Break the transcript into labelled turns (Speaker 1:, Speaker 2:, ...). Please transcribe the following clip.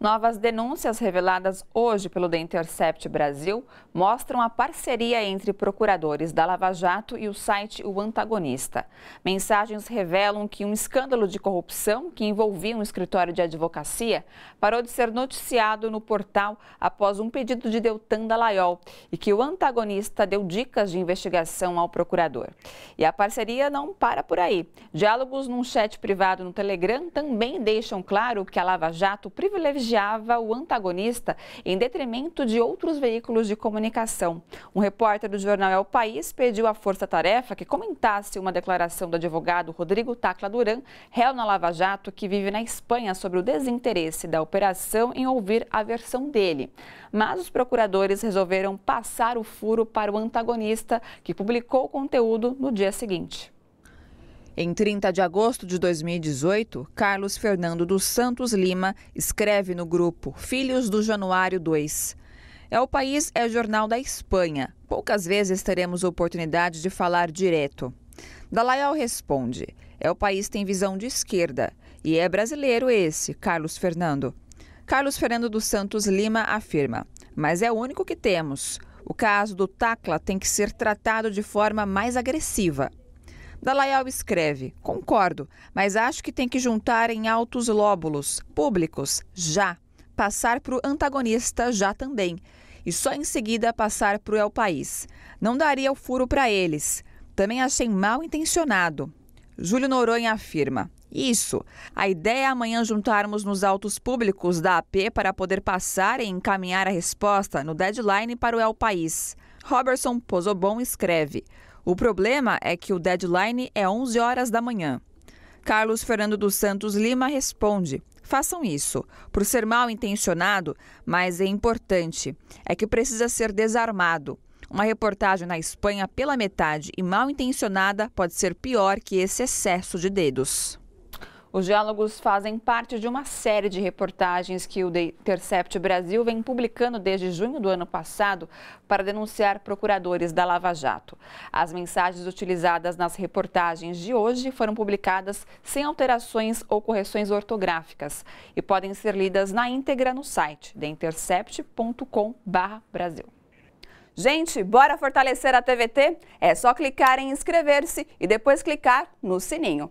Speaker 1: Novas denúncias reveladas hoje pelo The Intercept Brasil mostram a parceria entre procuradores da Lava Jato e o site O Antagonista. Mensagens revelam que um escândalo de corrupção que envolvia um escritório de advocacia parou de ser noticiado no portal após um pedido de Deltan Dallaiol e que o antagonista deu dicas de investigação ao procurador. E a parceria não para por aí. Diálogos num chat privado no Telegram também deixam claro que a Lava Jato privilegia privilegiava o antagonista em detrimento de outros veículos de comunicação. Um repórter do jornal É o País pediu à Força Tarefa que comentasse uma declaração do advogado Rodrigo Tacla Duran, réu na Lava Jato, que vive na Espanha, sobre o desinteresse da operação em ouvir a versão dele. Mas os procuradores resolveram passar o furo para o antagonista, que publicou o conteúdo no dia seguinte. Em 30 de agosto de 2018, Carlos Fernando dos Santos Lima escreve no grupo Filhos do Januário 2. É o país é jornal da Espanha. Poucas vezes teremos oportunidade de falar direto. Dalaial responde: É o país tem visão de esquerda. E é brasileiro esse, Carlos Fernando. Carlos Fernando dos Santos Lima afirma: Mas é o único que temos. O caso do Tacla tem que ser tratado de forma mais agressiva. Dalayal escreve: Concordo, mas acho que tem que juntar em altos lóbulos públicos, já. Passar para o antagonista, já também. E só em seguida passar para o El País. Não daria o furo para eles. Também achei mal intencionado. Júlio Noronha afirma: isso. A ideia é amanhã juntarmos nos autos públicos da AP para poder passar e encaminhar a resposta no deadline para o El País. Robertson Posobon escreve: o problema é que o deadline é 11 horas da manhã. Carlos Fernando dos Santos Lima responde: Façam isso. Por ser mal intencionado, mas é importante, é que precisa ser desarmado. Uma reportagem na Espanha pela metade e mal intencionada pode ser pior que esse excesso de dedos. Os diálogos fazem parte de uma série de reportagens que o Intercept Brasil vem publicando desde junho do ano passado para denunciar procuradores da Lava Jato. As mensagens utilizadas nas reportagens de hoje foram publicadas sem alterações ou correções ortográficas e podem ser lidas na íntegra no site theintercept.com.br. Gente, bora fortalecer a TVT? É só clicar em inscrever-se e depois clicar no sininho.